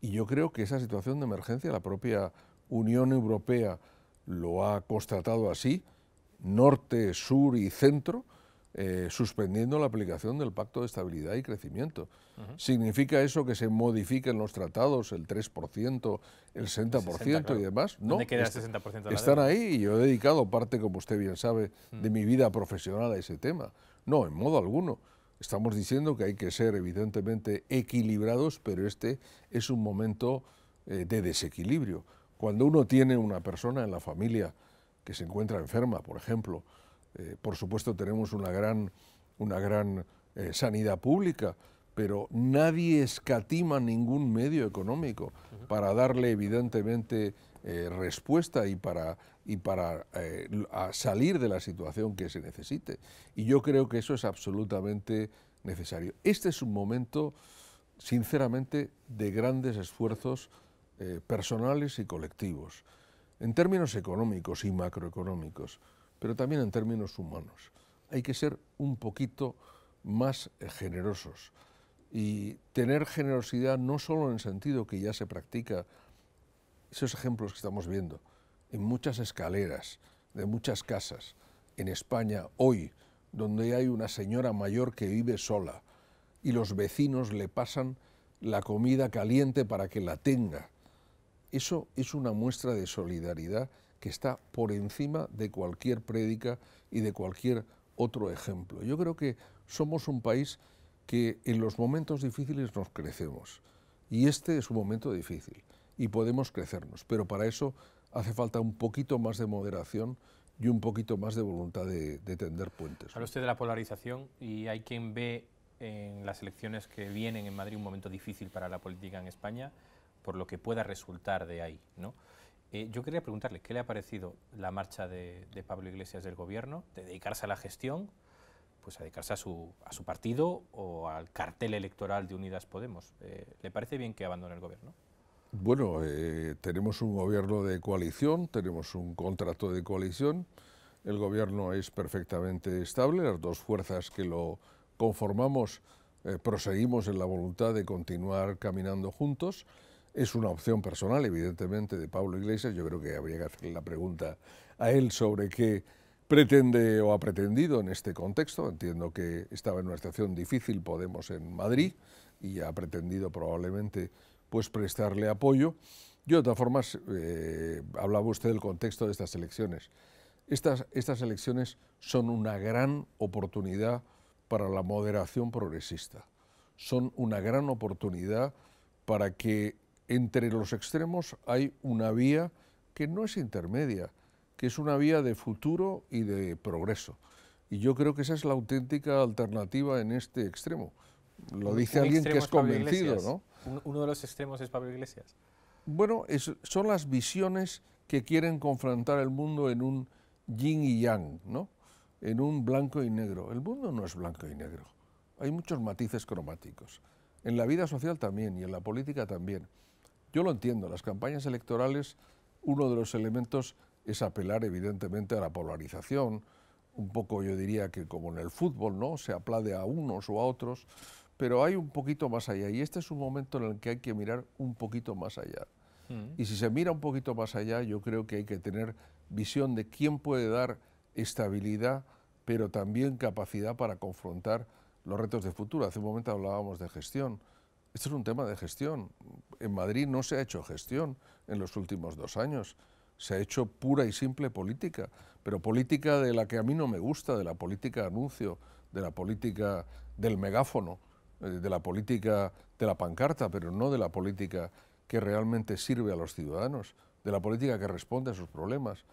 y yo creo que esa situación de emergencia, la propia Unión Europea lo ha constatado así, norte, sur y centro, eh, suspendiendo la aplicación del Pacto de Estabilidad y Crecimiento. ¿Significa eso que se modifiquen los tratados, el 3%, el 60%, y demás? No, están ahí y yo he dedicado parte, como usted bien sabe, de mi vida profesional a ese tema. No, en modo alguno. Estamos diciendo que hay que ser evidentemente equilibrados, pero este es un momento eh, de desequilibrio. Cuando uno tiene una persona en la familia que se encuentra enferma, por ejemplo, eh, por supuesto tenemos una gran, una gran eh, sanidad pública, pero nadie escatima ningún medio económico para darle evidentemente eh, respuesta y para, y para eh, salir de la situación que se necesite. Y yo creo que eso es absolutamente necesario. Este es un momento, sinceramente, de grandes esfuerzos eh, personales y colectivos, en términos económicos y macroeconómicos, pero también en términos humanos. Hay que ser un poquito más generosos y tener generosidad no solo en el sentido que ya se practica esos ejemplos que estamos viendo en muchas escaleras de muchas casas en España hoy, donde hay una señora mayor que vive sola y los vecinos le pasan la comida caliente para que la tenga. Eso es una muestra de solidaridad que está por encima de cualquier prédica y de cualquier otro ejemplo. Yo creo que somos un país que en los momentos difíciles nos crecemos y este es un momento difícil y podemos crecernos. Pero para eso hace falta un poquito más de moderación y un poquito más de voluntad de, tender puentes. Habla usted de la polarización y hay quien ve en las elecciones que vienen en Madrid un momento difícil para la política en España, por lo que pueda resultar de ahí. ¿no? Eh, yo quería preguntarle, ¿qué le ha parecido la marcha de, Pablo Iglesias del gobierno, de dedicarse a la gestión, pues a dedicarse a su, partido o al cartel electoral de Unidas Podemos? Eh, ¿Le parece bien que abandone el gobierno? Bueno, eh, tenemos un gobierno de coalición, tenemos un contrato de coalición, el gobierno es perfectamente estable, las dos fuerzas que lo conformamos eh, proseguimos en la voluntad de continuar caminando juntos. Es una opción personal, evidentemente, de Pablo Iglesias. Yo creo que habría que hacerle la pregunta a él sobre qué pretende o ha pretendido en este contexto. Entiendo que estaba en una situación difícil Podemos en Madrid y ha pretendido probablemente pues prestarle apoyo. Yo, de todas formas, eh, hablaba usted del contexto de estas elecciones. Estas, estas elecciones son una gran oportunidad para la moderación progresista. Son una gran oportunidad para que entre los extremos hay una vía que no es intermedia, que es una vía de futuro y de progreso. Y yo creo que esa es la auténtica alternativa en este extremo. Lo dice alguien que es convencido, ¿no? uno de los extremos es Pablo Iglesias. Bueno, son las visiones que quieren confrontar el mundo en un yin y yang, ¿no? En un blanco y negro. El mundo no es blanco y negro. Hay muchos matices cromáticos. En la vida social también y en la política también. Yo lo entiendo, las campañas electorales, uno de los elementos es apelar evidentemente a la polarización, un poco yo diría que como en el fútbol, ¿no? Se aplade a unos o a otros pero hay un poquito más allá y este es un momento en el que hay que mirar un poquito más allá. Mm. Y si se mira un poquito más allá, yo creo que hay que tener visión de quién puede dar estabilidad, pero también capacidad para confrontar los retos de futuro. Hace un momento hablábamos de gestión. Este es un tema de gestión. En Madrid no se ha hecho gestión en los últimos dos años. Se ha hecho pura y simple política, pero política de la que a mí no me gusta, de la política de anuncio, de la política del megáfono. Eh, de la política de la pancarta, pero no de la política que realmente sirve a los ciudadanos, de la política que responde a sus problemas.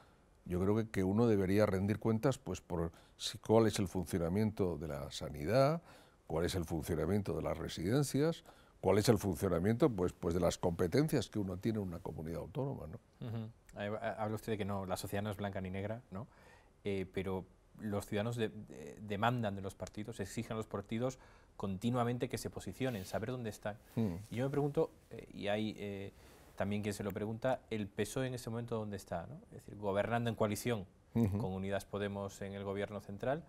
Yo creo que, que uno debería rendir cuentas pues, por si, cuál es el funcionamiento de la sanidad, cuál es el funcionamiento de las residencias, cuál es el funcionamiento pues, pues de las competencias que uno tiene en una comunidad autónoma. ¿no? Eh, eh, habla usted de que no, la sociedad no es blanca ni negra, ¿no? pero los ciudadanos demandan de los partidos, exigen a los partidos continuamente que se posicionen, saber dónde están. Hmm. Y yo me pregunto, eh, y hay eh, también quien se lo pregunta, el PSOE en ese momento dónde está, es decir, gobernando en coalición con Unidas Podemos en el gobierno central,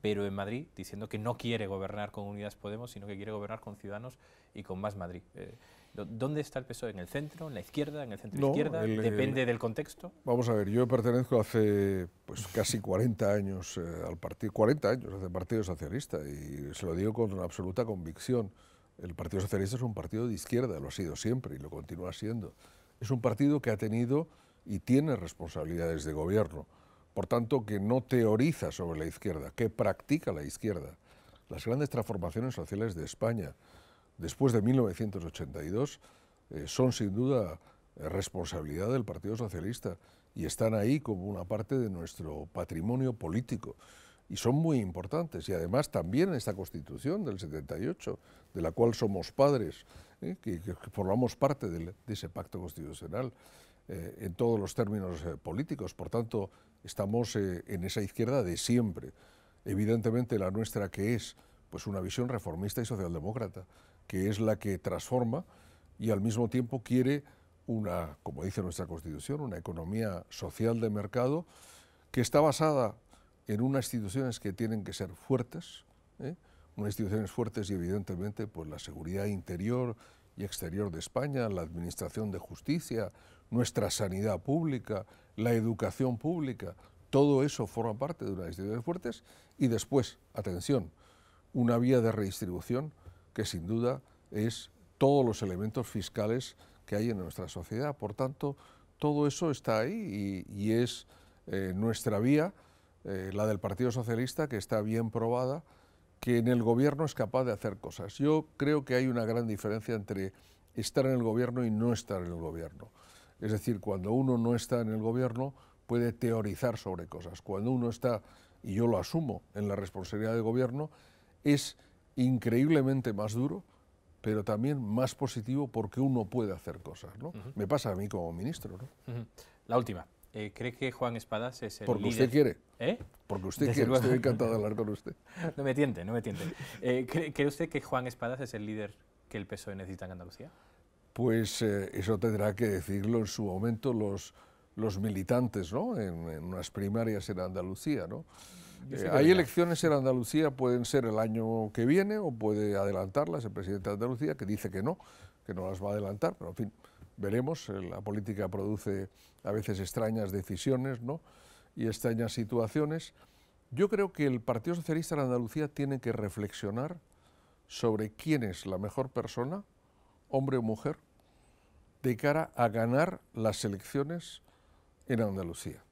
pero en Madrid diciendo que no quiere gobernar con Unidas Podemos, sino que quiere gobernar con Ciudadanos y con Más Madrid. Eh, ¿Dónde está el PSOE? ¿En el centro? ¿En la izquierda? ¿En el centro-izquierda? ¿Depende del contexto? Vamos a ver, yo pertenezco hace pues, casi 40 años eh, al partido, 40 años al Partido Socialista y se lo digo con una absoluta convicción. El Partido Socialista es un partido de izquierda, lo ha sido siempre y lo continúa siendo. Es un partido que ha tenido y tiene responsabilidades de gobierno. Por tanto, que no teoriza sobre la izquierda, que practica la izquierda. Las grandes transformaciones sociales de España, después de 1982 eh, son sin duda eh, responsabilidad del Partido Socialista y están ahí como una parte de nuestro patrimonio político y son muy importantes. Y además también esta Constitución del 78, de la cual somos padres, eh, que, formamos parte de, ese pacto constitucional en todos los términos políticos. Por tanto, estamos en esa izquierda de siempre. Evidentemente la nuestra que es pues una visión reformista y socialdemócrata que es la que transforma y al mismo tiempo quiere una, como dice nuestra Constitución, una economía social de mercado que está basada en unas instituciones que tienen que ser fuertes, ¿eh? unas instituciones fuertes y evidentemente pues la seguridad interior y exterior de España, la administración de justicia, nuestra sanidad pública, la educación pública, todo eso forma parte de unas instituciones fuertes y después, atención, una vía de redistribución que sin duda es todos los elementos fiscales que hay en nuestra sociedad. Por tanto, todo eso está ahí y, es eh, nuestra vía, eh, la del Partido Socialista, que está bien probada, que en el gobierno es capaz de hacer cosas. Yo creo que hay una gran diferencia entre estar en el gobierno y no estar en el gobierno. Es decir, cuando uno no está en el gobierno puede teorizar sobre cosas. Cuando uno está, y yo lo asumo, en la responsabilidad del gobierno, es increíblemente más duro, pero también más positivo porque uno puede hacer cosas. ¿no? Me pasa a mí como ministro. La última. Eh, ¿Cree que Juan Espadas es el Porque líder? usted quiere. ¿Eh? Porque usted quiere. Estoy encantado de hablar con usted. <laughs> no me tiente, no me tiente. Eh, ¿cree, usted que Juan Espadas es el líder que el PSOE necesita en Andalucía? Pues eso tendrá que decirlo en su momento los, los militantes, ¿no? En, en unas primarias en Andalucía, ¿no? Eh, hay elecciones en Andalucía, pueden ser el año que viene o puede adelantarlas el presidente de Andalucía, que dice que no, que no las va a adelantar, pero en fin, veremos. Eh, la política produce a veces extrañas decisiones y extrañas situaciones. Yo creo que el Partido Socialista en Andalucía tiene que reflexionar sobre quién es la mejor persona, hombre o mujer, de cara a ganar las elecciones en Andalucía.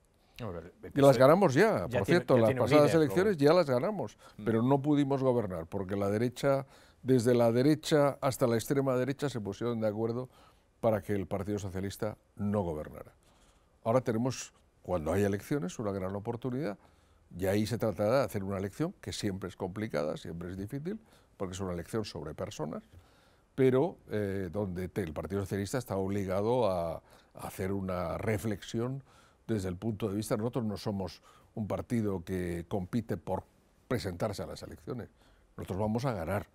Y las ganamos ya, por cierto, las pasadas elecciones ya las ganamos, mm. pero no pudimos gobernar porque la derecha, desde la derecha hasta la extrema derecha se pusieron de acuerdo para que el Partido Socialista no gobernara. Ahora tenemos, cuando hay elecciones, una gran oportunidad y ahí se tratará de hacer una elección que siempre es complicada, siempre es difícil, porque es una elección sobre personas, pero eh, donde el Partido Socialista está obligado a hacer una reflexión desde el punto de vista, nosotros no somos un partido que compite por presentarse a las elecciones. Nosotros vamos a ganar,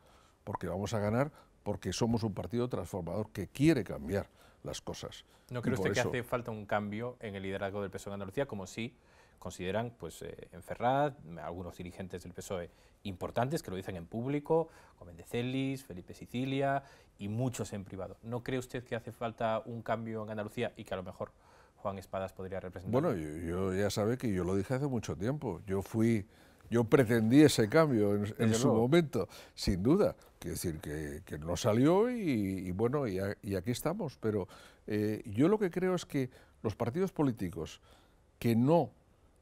porque vamos a ganar porque somos un partido transformador que quiere cambiar las cosas. ¿No cree usted que hace falta un cambio en el liderazgo del PSOE en Andalucía, como sí consideran pues, eh, en Ferraz, algunos dirigentes del PSOE importantes que lo dicen en público, como Celis, Felipe Sicilia y muchos en privado? ¿No cree usted que hace falta un cambio en Andalucía y que a lo mejor Juan Espadas podría representar. Bueno, yo, ya sabe que yo lo dije hace mucho tiempo. Yo fui, yo pretendí ese cambio en, su momento, sin duda. Quiero decir que, no salió y, bueno, y, aquí estamos. Pero eh, yo lo que creo es que los partidos políticos que no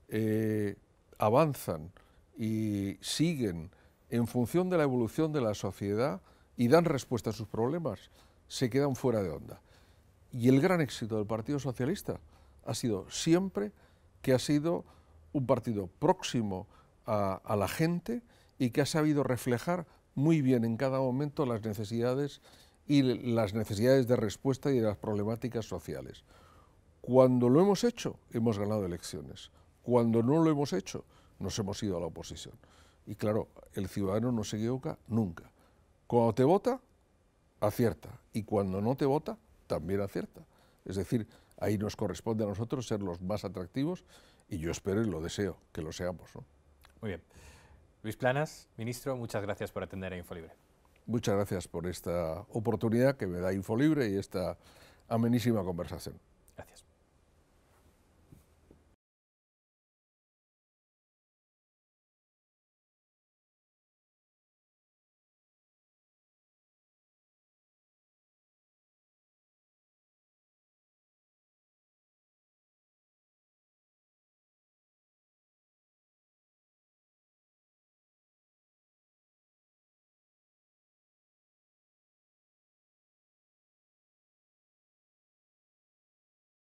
eh, avanzan y siguen en función de la evolución de la sociedad y dan respuesta a sus problemas, se quedan fuera de onda. Y el gran éxito del Partido Socialista ha sido siempre que ha sido un partido próximo a, la gente y que ha sabido reflejar muy bien en cada momento las necesidades y las necesidades de respuesta y de las problemáticas sociales. Cuando lo hemos hecho, hemos ganado elecciones. Cuando no lo hemos hecho, nos hemos ido a la oposición. Y claro, el ciudadano no se equivoca nunca. Cuando te vota, acierta. Y cuando no te vota, también acierta. Es decir, ahí nos corresponde a nosotros ser los más atractivos y yo espero y lo deseo que lo seamos. Muy bien. Luis Planas, ministro, muchas gracias por atender a Infolibre. Muchas gracias por esta oportunidad que me da Infolibre y esta amenísima conversación.